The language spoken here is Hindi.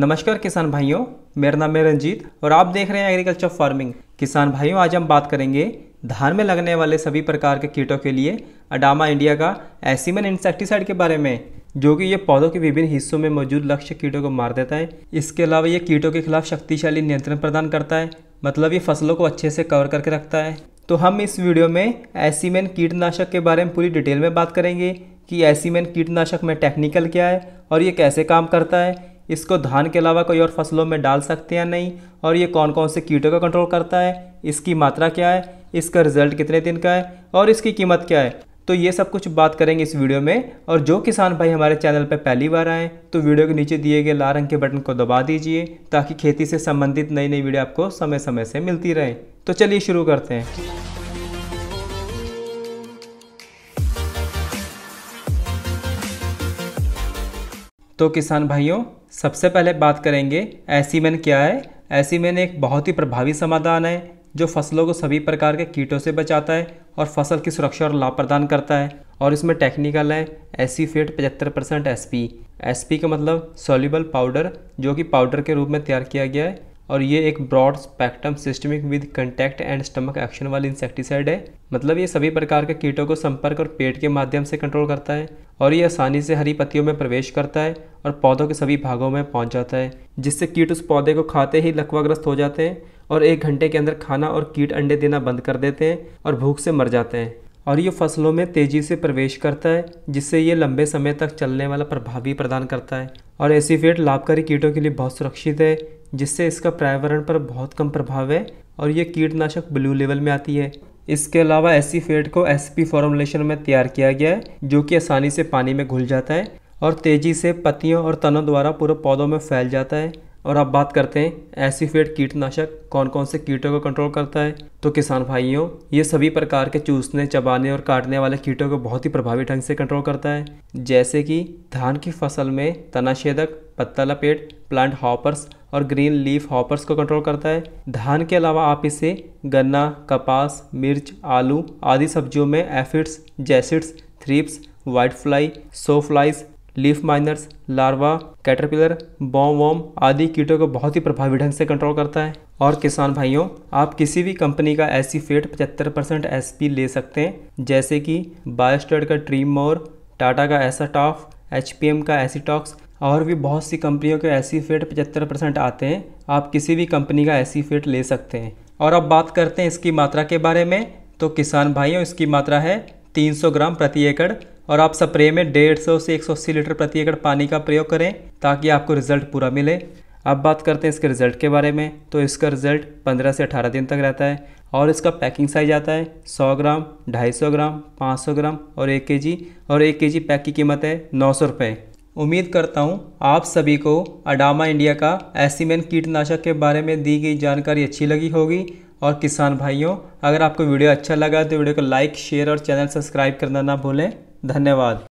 नमस्कार किसान भाइयों मेरा नाम है रंजीत और आप देख रहे हैं एग्रीकल्चर फार्मिंग किसान भाइयों आज हम बात करेंगे धान में लगने वाले सभी प्रकार के कीटों के लिए अडामा इंडिया का एसीमन इंसेक्टिसाइड के बारे में जो कि ये पौधों के विभिन्न हिस्सों में मौजूद लक्ष्य कीटों को मार देता है इसके अलावा ये कीटों के खिलाफ शक्तिशाली नियंत्रण प्रदान करता है मतलब ये फसलों को अच्छे से कवर करके रखता है तो हम इस वीडियो में एसीमेन कीटनाशक के बारे में पूरी डिटेल में बात करेंगे कि एसीमेन कीटनाशक में टेक्निकल क्या है और ये कैसे काम करता है इसको धान के अलावा कोई और फसलों में डाल सकते हैं नहीं और ये कौन कौन से कीटों का कंट्रोल करता है इसकी मात्रा क्या है इसका रिजल्ट कितने दिन का है और इसकी कीमत क्या है तो ये सब कुछ बात करेंगे इस वीडियो में और जो किसान भाई हमारे चैनल पर पहली बार आएँ तो वीडियो के नीचे दिए गए लाल रंग के बटन को दबा दीजिए ताकि खेती से संबंधित नई नई वीडियो आपको समय समय से मिलती रहे तो चलिए शुरू करते हैं तो किसान भाइयों सबसे पहले बात करेंगे एसीमेन क्या है एसीमेन एक बहुत ही प्रभावी समाधान है जो फसलों को सभी प्रकार के कीटों से बचाता है और फसल की सुरक्षा और लाभ प्रदान करता है और इसमें टेक्निकल है एसी फेट पचहत्तर percent S P S P का मतलब सोल्यूबल पाउडर जो कि पाउडर के रूप में तैयार किया गया है और ये एक broad spectrum systemic with contact and stomach action वाली इंसेक्टिसाइड है मतलब ये सभी प्रकार के कीटों को संपर्क और पेट के माध्यम से कंट्रोल करता है और ये आसानी से हरी पत्तियों में प्रवेश करता है और पौधों के सभी भागों में पहुंच जाता है जिससे कीट उस पौधे को खाते ही लकवाग्रस्त हो जाते हैं और एक घंटे के अंदर खाना और कीट अंडे देना बंद कर देते हैं और भूख से मर जाते हैं और ये फसलों में तेज़ी से प्रवेश करता है जिससे ये लंबे समय तक चलने वाला प्रभावी प्रदान करता है और एसीफेट लाभकारी कीटों के लिए बहुत सुरक्षित है जिससे इसका पर्यावरण पर बहुत कम प्रभाव है और ये कीटनाशक ब्लू लेवल में आती है इसके अलावा ऐसी फेट को एस पी फॉर्मुलेशन में तैयार किया गया है जो कि आसानी से पानी में घुल जाता है और तेज़ी से पत्तियों और तनों द्वारा पूरे पौधों में फैल जाता है और अब बात करते हैं एसीफेट कीटनाशक कौन कौन से कीटों को कंट्रोल करता है तो किसान भाइयों ये सभी प्रकार के चूसने चबाने और काटने वाले कीटों को बहुत ही प्रभावी ढंग से कंट्रोल करता है जैसे कि धान की फसल में तनाछेदक पत्ता लपेट प्लांट हॉपर्स और ग्रीन लीफ हॉपर्स को कंट्रोल करता है धान के अलावा आप इसे गन्ना कपास मिर्च आलू आदि सब्जियों में aphids jassids thrips white fly sawflies leaf miners larva caterpillar bollworm आदि कीटों को बहुत ही प्रभावी ढंग से कंट्रोल करता है और किसान भाइयों आप किसी भी कंपनी का ऐसी फेट पचहत्तर परसेंट एस ले सकते हैं जैसे कि बायोस्टर्ड का ट्रीम मोर टाटा का एसा टॉफ एच का एसीटॉक्स और भी बहुत सी कंपनियों के ऐसी फेट पचहत्तर परसेंट आते हैं आप किसी भी कंपनी का ऐसी फेट ले सकते हैं और अब बात करते हैं इसकी मात्रा के बारे में तो किसान भाइयों इसकी मात्रा है 300 ग्राम प्रति एकड़ और आप स्प्रे में डेढ़ सौ से एक सौ अस्सी लीटर प्रति एकड़ पानी का प्रयोग करें ताकि आपको रिजल्ट पूरा मिले अब बात करते हैं इसके रिजल्ट के बारे में तो इसका रिजल्ट 15 से 18 दिन तक रहता है और इसका पैकिंग साइज आता है 100 ग्राम 250 ग्राम 500 ग्राम और 1 केजी और 1 केजी पैक की कीमत है नौ सौ रुपये उम्मीद करता हूँ आप सभी को अडामा इंडिया का एसीमेन कीटनाशक के बारे में दी गई जानकारी अच्छी लगी होगी और किसान भाइयों अगर आपको वीडियो अच्छा लगा तो वीडियो को लाइक शेयर और चैनल सब्सक्राइब करना ना भूलें धन्यवाद